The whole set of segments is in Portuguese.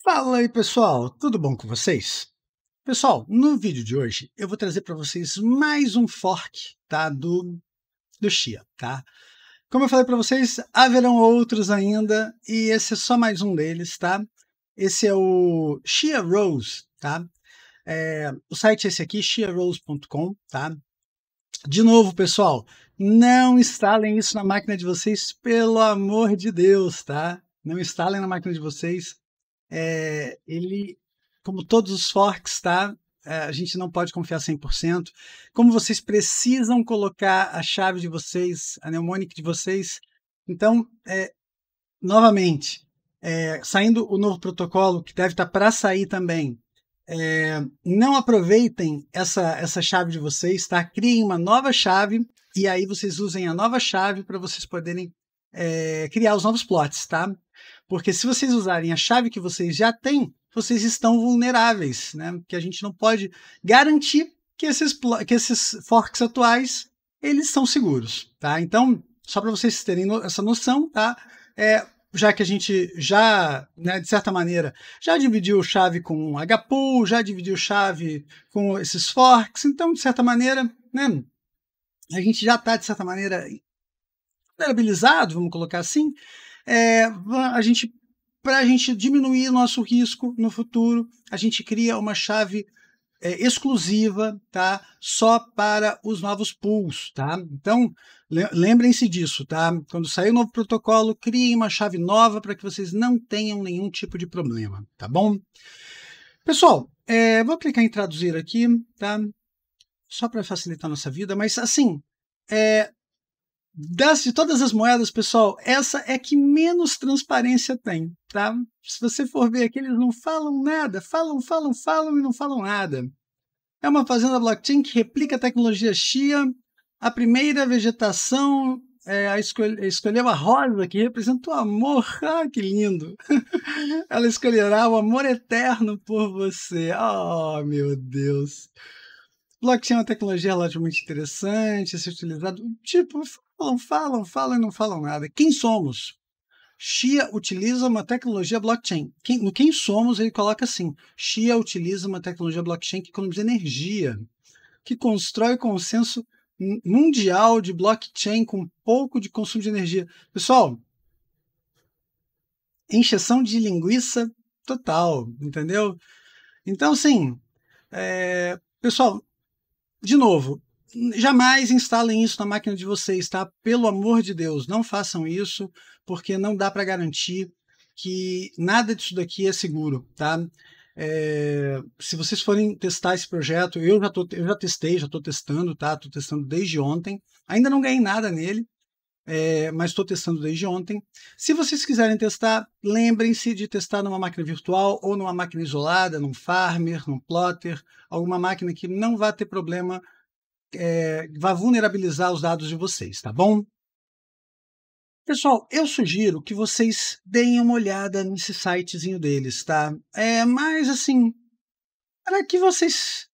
Fala aí pessoal, tudo bom com vocês? Pessoal, no vídeo de hoje eu vou trazer para vocês mais um fork tá, do, do Chia. Tá? Como eu falei para vocês, haverão outros ainda e esse é só mais um deles. tá? Esse é o Chia Rose. Tá? É, o site é esse aqui, chiarose.com. Tá? De novo, pessoal, não instalem isso na máquina de vocês, pelo amor de Deus, tá? Não instalem na máquina de vocês é, ele, como todos os forks, tá? Eh, a gente não pode confiar 100%. Como vocês precisam colocar a chave de vocês, a mnemonic de vocês. Então, é, novamente, é, saindo o novo protocolo, que deve estar tá para sair também, é, não aproveitem essa, essa chave de vocês, tá? Criem uma nova chave e aí vocês usem a nova chave para vocês poderem criar os novos plots, tá? Porque se vocês usarem a chave que vocês já têm, vocês estão vulneráveis, né? Porque a gente não pode garantir que esses, que esses forks atuais eles são seguros, tá? Então, só para vocês terem no, essa noção, tá? É, já que a gente já, né, de certa maneira, já dividiu chave com HPool, já dividiu chave com esses forks, então, de certa maneira, né, a gente já está, de certa maneira, vulnerabilizado, vamos colocar assim, é, a gente, para a gente diminuir nosso risco no futuro, a gente cria uma chave é, exclusiva, tá? Só para os novos pools, tá? Então, lembrem-se disso, tá? Quando sair o um novo protocolo, criem uma chave nova para que vocês não tenham nenhum tipo de problema, tá bom? Pessoal, é, vou clicar em traduzir aqui, tá? Só para facilitar a nossa vida, mas assim, é, das de todas as moedas, pessoal, essa é que menos transparência tem, tá? Se você for ver aqui, eles não falam nada, falam, falam, falam e não falam nada. É uma fazenda blockchain que replica a tecnologia Xia. A primeira vegetação é, a escolhe, escolheu a rosa, que representa o amor. Ah, que lindo! Ela escolherá o amor eterno por você. Oh, meu Deus! Blockchain é uma tecnologia relativamente interessante a ser utilizada. Tipo, Falam, falam, falam e não falam nada. Quem somos? Xia utiliza uma tecnologia blockchain. Quem, no quem somos, ele coloca assim: Xia utiliza uma tecnologia blockchain que economiza energia, que constrói consenso mundial de blockchain com pouco de consumo de energia. Pessoal, encheção de linguiça total, entendeu? Então, assim, é, pessoal, de novo, jamais instalem isso na máquina de vocês, tá? Pelo amor de Deus, não façam isso, porque não dá para garantir que nada disso daqui é seguro, tá? É, se vocês forem testar esse projeto, eu já, tô, eu já testei, já estou testando, tá? Estou testando desde ontem. Ainda não ganhei nada nele, é, mas estou testando desde ontem. Se vocês quiserem testar, lembrem-se de testar numa máquina virtual ou numa máquina isolada, num farmer, num plotter, alguma máquina que não vá ter problema é, eh, vai vulnerabilizar os dados de vocês, tá bom? Pessoal, eu sugiro que vocês deem uma olhada nesse sitezinho deles, tá? É, mas assim, para que vocês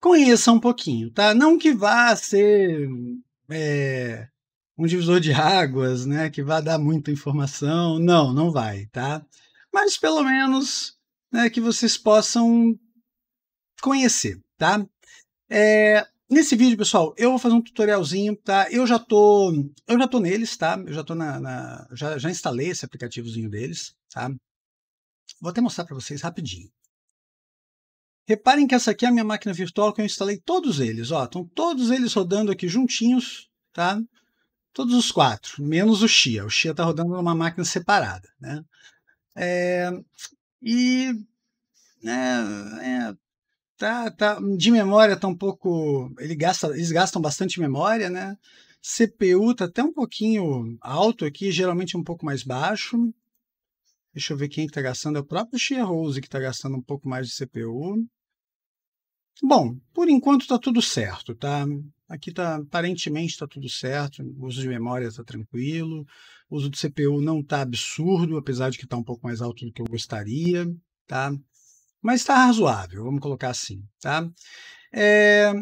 conheçam um pouquinho, tá? Não que vá ser é, um divisor de águas, né? Que vá dar muita informação, não, não vai, tá? Mas pelo menos né, que vocês possam conhecer, tá? É, Nesse vídeo, pessoal, eu vou fazer um tutorialzinho, tá? Eu já tô, eu já tô neles, tá? Eu já tô na, na já, já instalei esse aplicativozinho deles, tá? Vou até mostrar para vocês rapidinho. Reparem que essa aqui é a minha máquina virtual que eu instalei todos eles, ó. Estão todos eles rodando aqui juntinhos, tá? Todos os quatro, menos o Xia. O Xia tá rodando numa máquina separada, né? É, e né é, tá, tá de memória tá um pouco, ele gasta, eles gastam bastante memória, né? CPU tá até um pouquinho alto aqui, geralmente um pouco mais baixo. Deixa eu ver quem está gastando. É o próprio Shea Rose que está gastando um pouco mais de CPU. Bom, por enquanto está tudo certo, tá? Aqui tá, aparentemente está tudo certo, o uso de memória está tranquilo, o uso de CPU não está absurdo, apesar de que tá um pouco mais alto do que eu gostaria, tá? mas está razoável, vamos colocar assim. Tá? É,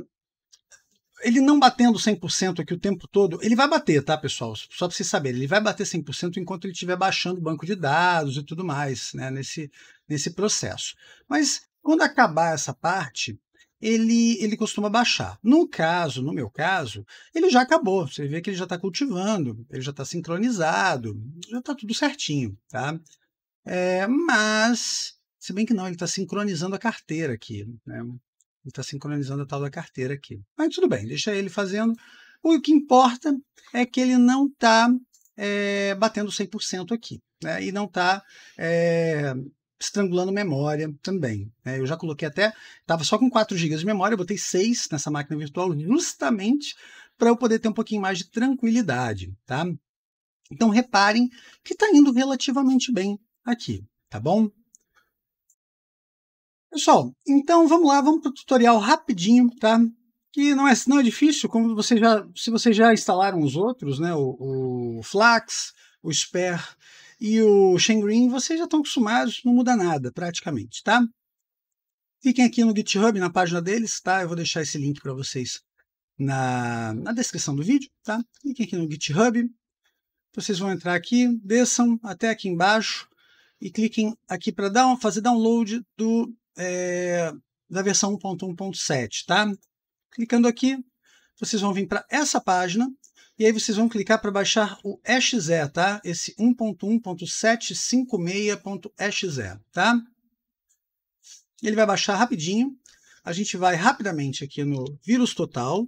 ele não batendo 100% aqui o tempo todo, ele vai bater, tá, pessoal? Só para vocês saberem, ele vai bater 100% enquanto ele estiver baixando o banco de dados e tudo mais, né, nesse, nesse processo. Mas quando acabar essa parte, ele, ele costuma baixar. No caso, no meu caso, ele já acabou. Você vê que ele já está cultivando, ele já está sincronizado, já está tudo certinho, tá? É, mas se bem que não, ele está sincronizando a carteira aqui. Né? Ele está sincronizando a tal da carteira aqui. Mas tudo bem, deixa ele fazendo. O que importa é que ele não está é, eh, batendo 100% aqui. Né? E não está é, eh, estrangulando memória também. Né? Eu já coloquei até, estava só com 4 GB de memória, eu botei 6 nessa máquina virtual justamente para eu poder ter um pouquinho mais de tranquilidade, tá? Então reparem que está indo relativamente bem aqui, tá bom? Pessoal, então vamos lá, vamos para o tutorial rapidinho, tá? Que não é, não é difícil, como você já, se vocês já instalaram os outros, né? O, o Flax, o Sper e o Shengreen, vocês já estão acostumados, não muda nada praticamente, tá? Fiquem aqui no GitHub, na página deles, tá? Eu vou deixar esse link para vocês na, na descrição do vídeo, tá? Cliquem aqui no GitHub, vocês vão entrar aqui, desçam até aqui embaixo e cliquem aqui para dar, fazer download do é, da versão 1.1.7, tá? Clicando aqui, vocês vão vir para essa página e aí vocês vão clicar para baixar o exe, tá? Esse 1.1.756.exe, tá? Ele vai baixar rapidinho. A gente vai rapidamente aqui no vírus total.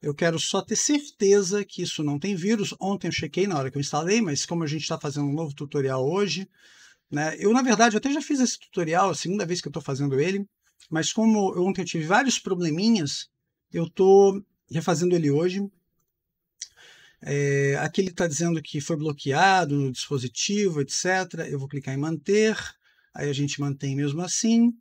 Eu quero só ter certeza que isso não tem vírus. Ontem eu chequei na hora que eu instalei, mas como a gente está fazendo um novo tutorial hoje, né? Eu, na verdade, eu até já fiz esse tutorial, a segunda vez que eu estou fazendo ele, mas como eu, ontem eu tive vários probleminhas, eu estou refazendo ele hoje. É, aqui ele está dizendo que foi bloqueado no dispositivo, etc. Eu vou clicar em manter, aí a gente mantém mesmo assim,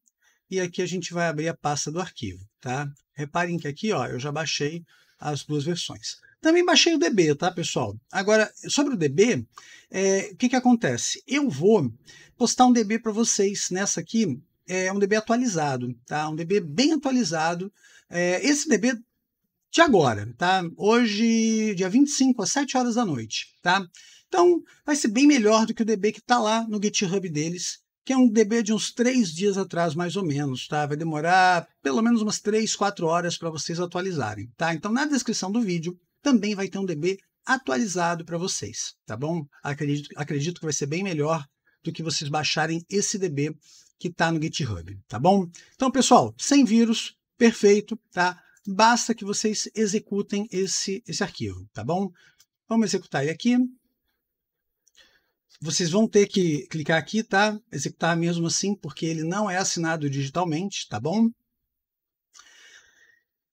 e aqui a gente vai abrir a pasta do arquivo, tá? Reparem que aqui, ó, eu já baixei as duas versões. Também baixei o DB, tá, pessoal? Agora, sobre o DB, é, o que, que acontece? Eu vou postar um DB para vocês nessa aqui, é um DB atualizado, tá? Um DB bem atualizado. É, esse DB de agora, tá? Hoje, dia 25, às 7 horas da noite, tá? Então, vai ser bem melhor do que o DB que está lá no GitHub deles, que é um DB de uns três dias atrás, mais ou menos, tá? Vai demorar pelo menos umas três, quatro horas para vocês atualizarem, tá? Então, na descrição do vídeo, também vai ter um DB atualizado para vocês, tá bom? Acredito, acredito que vai ser bem melhor do que vocês baixarem esse DB que está no GitHub, tá bom? Então, pessoal, sem vírus, perfeito, tá? Basta que vocês executem esse, esse arquivo, tá bom? Vamos executar ele aqui. Vocês vão ter que clicar aqui, tá? Executar mesmo assim, porque ele não é assinado digitalmente, tá bom?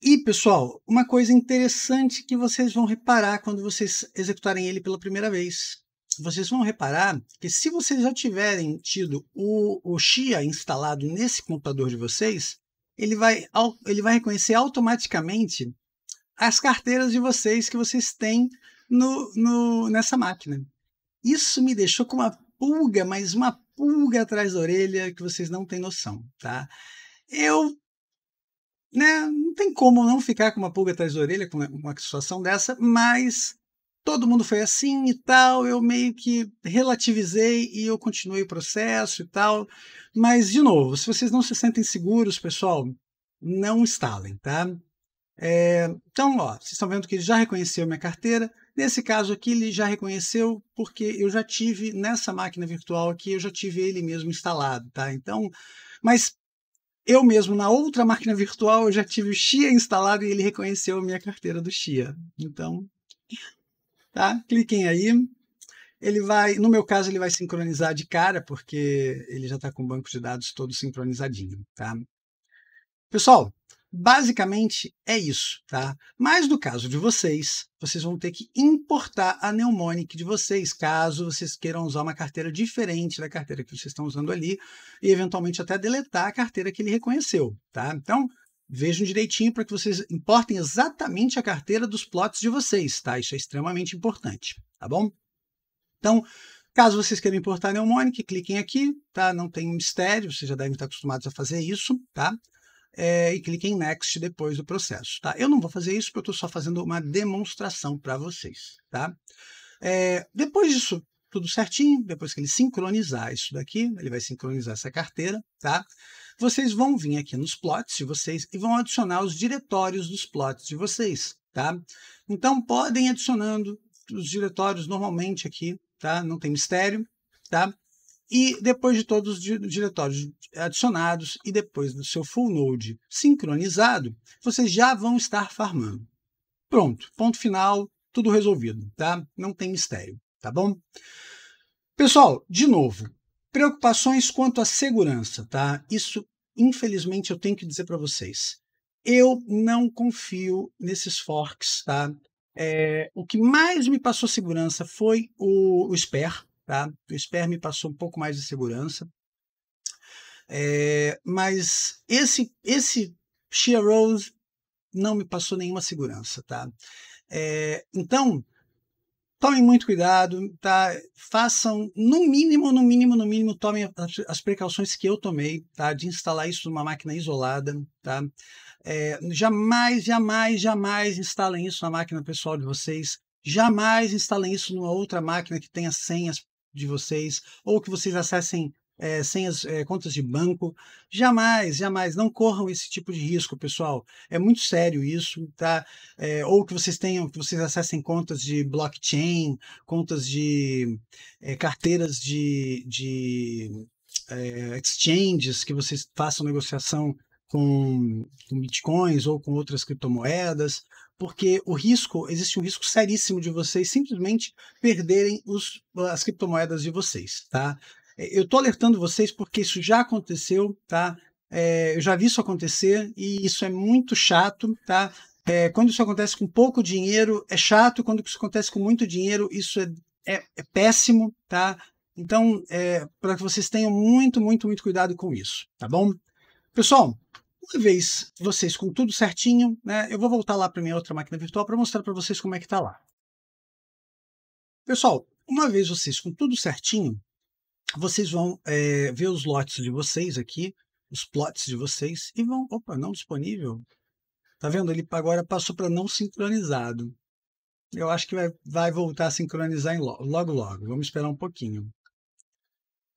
E, pessoal, uma coisa interessante que vocês vão reparar quando vocês executarem ele pela primeira vez. Vocês vão reparar que se vocês já tiverem tido o, o Xia instalado nesse computador de vocês, ele vai, ele vai reconhecer automaticamente as carteiras de vocês que vocês têm no, no, nessa máquina. Isso me deixou com uma pulga, mas uma pulga atrás da orelha que vocês não têm noção, tá? Eu né, não tem como não ficar com uma pulga atrás da orelha com uma situação dessa, mas todo mundo foi assim e tal, eu meio que relativizei e eu continuei o processo e tal. Mas, de novo, se vocês não se sentem seguros, pessoal, não instalem, tá? É, então, ó, vocês estão vendo que ele já reconheceu minha carteira. Nesse caso aqui, ele já reconheceu porque eu já tive nessa máquina virtual aqui, eu já tive ele mesmo instalado, tá? Então, mas eu mesmo, na outra máquina virtual, eu já tive o Xia instalado e ele reconheceu a minha carteira do Xia. Então, tá? Cliquem aí. Ele vai, no meu caso, ele vai sincronizar de cara, porque ele já está com o banco de dados todo sincronizadinho, tá? Pessoal, Basicamente é isso, tá? Mas no caso de vocês, vocês vão ter que importar a mnemonic de vocês, caso vocês queiram usar uma carteira diferente da carteira que vocês estão usando ali e eventualmente até deletar a carteira que ele reconheceu, tá? Então, vejam direitinho para que vocês importem exatamente a carteira dos plots de vocês, tá? Isso é extremamente importante, tá bom? Então, Caso vocês queiram importar a mnemonic, cliquem aqui, tá? Não tem mistério, vocês já devem estar acostumados a fazer isso, tá? é, e clique em Next depois do processo. Tá? Eu não vou fazer isso porque eu estou só fazendo uma demonstração para vocês. Tá? É, depois disso tudo certinho, depois que ele sincronizar isso daqui, ele vai sincronizar essa carteira, tá? Vocês vão vir aqui nos plots de vocês e vão adicionar os diretórios dos plots de vocês, tá? Então podem adicionando os diretórios normalmente aqui, tá? Não tem mistério, tá? E depois de todos os diretórios adicionados e depois do seu full node sincronizado, vocês já vão estar farmando. Pronto, ponto final, tudo resolvido, tá? Não tem mistério, tá bom? Pessoal, de novo, preocupações quanto à segurança, tá? Isso, infelizmente, eu tenho que dizer para vocês. Eu não confio nesses forks, tá? É, o que mais me passou segurança foi o, o Tá? O esperme me passou um pouco mais de segurança. É, mas esse, esse Shea Rose não me passou nenhuma segurança, tá? É, então, tomem muito cuidado, tá? Façam, no mínimo, no mínimo, no mínimo, tomem as precauções que eu tomei, tá? De instalar isso numa máquina isolada, tá? É, jamais, jamais, jamais instalem isso na máquina pessoal de vocês. Jamais instalem isso numa outra máquina que tenha senhas de vocês ou que vocês acessem é, é, contas de banco. Jamais, jamais, não corram esse tipo de risco, pessoal. É muito sério isso, tá? É, ou que vocês tenham, que vocês acessem contas de blockchain, contas de carteiras de, de exchanges que vocês façam negociação com, com bitcoins ou com outras criptomoedas porque o risco, existe um risco seríssimo de vocês simplesmente perderem os, as criptomoedas de vocês, tá? É, eu estou alertando vocês porque isso já aconteceu, tá? É, eu já vi isso acontecer e isso é muito chato, tá? É, quando isso acontece com pouco dinheiro, é chato. Quando isso acontece com muito dinheiro, isso é, é, é péssimo, tá? Então, é, para que vocês tenham muito, muito, muito cuidado com isso, tá bom? Pessoal, uma vez vocês com tudo certinho, né, eu vou voltar lá para minha outra máquina virtual para mostrar para vocês como é que está lá. Pessoal, uma vez vocês com tudo certinho, vocês vão é, ver os lotes de vocês aqui, os plots de vocês, e vão. Opa, não disponível. Tá vendo? Ele agora passou para não sincronizado. Eu acho que vai, vai voltar a sincronizar em logo, logo logo. Vamos esperar um pouquinho.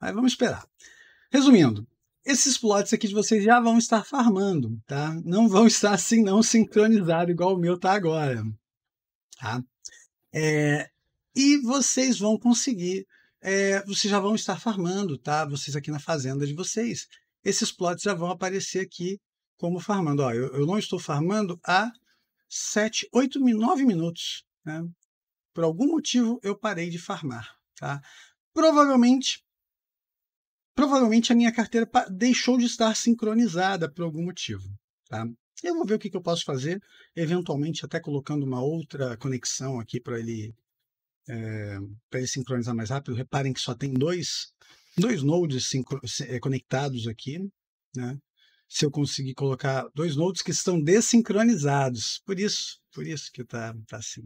Mas vamos esperar. Resumindo, esses plots aqui de vocês já vão estar farmando, tá? Não vão estar assim não sincronizado igual o meu tá agora, tá? É, e vocês vão conseguir, é, vocês já vão estar farmando, tá? Vocês aqui na fazenda de vocês. Esses plots já vão aparecer aqui como farmando. Ó, eu, eu não estou farmando há 7, 8, 9 minutos, né? Por algum motivo eu parei de farmar, tá? Provavelmente provavelmente a minha carteira deixou de estar sincronizada por algum motivo. Tá? Eu vou ver o que, que eu posso fazer, eventualmente até colocando uma outra conexão aqui para ele, é, ele sincronizar mais rápido. Reparem que só tem dois, dois nodes é, conectados aqui. Né? Se eu conseguir colocar dois nodes que estão desincronizados, por isso, por isso que está tá assim.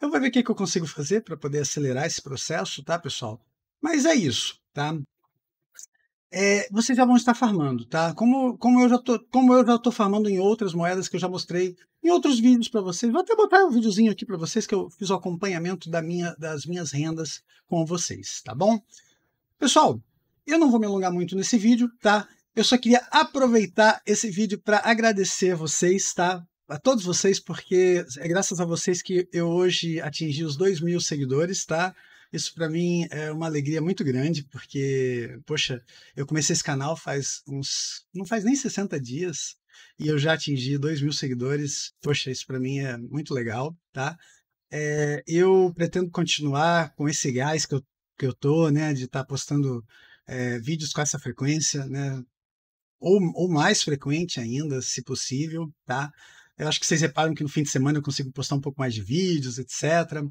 Eu vou ver o que, que eu consigo fazer para poder acelerar esse processo, tá, pessoal? Mas é isso, tá? é, vocês já vão estar farmando, tá? Como, como eu já tô, como eu já tô farmando em outras moedas que eu já mostrei em outros vídeos para vocês. Vou até botar um videozinho aqui para vocês que eu fiz o acompanhamento da minha, das minhas rendas com vocês, tá bom? Pessoal, eu não vou me alongar muito nesse vídeo, tá? Eu só queria aproveitar esse vídeo para agradecer vocês, tá? A todos vocês, porque é graças a vocês que eu hoje atingi os 2 mil seguidores, tá? Isso para mim é uma alegria muito grande, porque, poxa, eu comecei esse canal faz uns. não faz nem 60 dias, e eu já atingi 2 mil seguidores. Poxa, isso para mim é muito legal, tá? É, eu pretendo continuar com esse gás que eu, que eu tô, né, de estar tá postando é, vídeos com essa frequência, né? Ou, ou mais frequente ainda, se possível, tá? Eu acho que vocês reparam que no fim de semana eu consigo postar um pouco mais de vídeos, etc.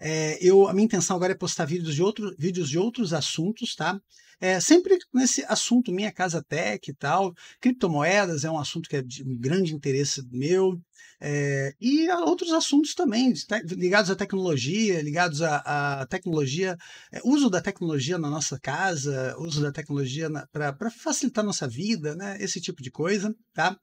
É, eu, a minha intenção agora é postar vídeos de, outro, vídeos de outros assuntos, tá? É, sempre nesse assunto Minha Casa Tech e tal. Criptomoedas é um assunto que é de um grande interesse meu. É, e outros assuntos também, ligados à tecnologia, ligados à, à tecnologia, é, uso da tecnologia na nossa casa, uso da tecnologia para facilitar nossa vida, né? Esse tipo de coisa, tá?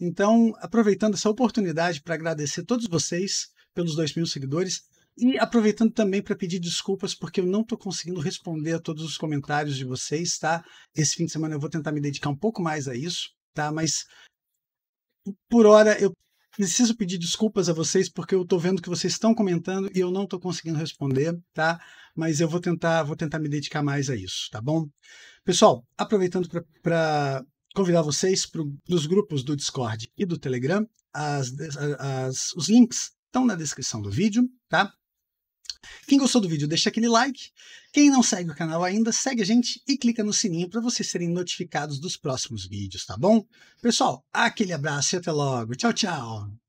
Então, aproveitando essa oportunidade para agradecer todos vocês pelos dois mil seguidores e aproveitando também para pedir desculpas porque eu não estou conseguindo responder a todos os comentários de vocês, tá? Esse fim de semana eu vou tentar me dedicar um pouco mais a isso, tá? Mas por hora eu preciso pedir desculpas a vocês porque eu estou vendo que vocês estão comentando e eu não estou conseguindo responder, tá? Mas eu vou tentar, vou tentar me dedicar mais a isso, tá bom? Pessoal, aproveitando para convidar vocês para os grupos do Discord e do Telegram. As, as, os links estão na descrição do vídeo, tá? Quem gostou do vídeo, deixa aquele like. Quem não segue o canal ainda, segue a gente e clica no sininho para vocês serem notificados dos próximos vídeos, tá bom? Pessoal, aquele abraço e até logo. Tchau, tchau!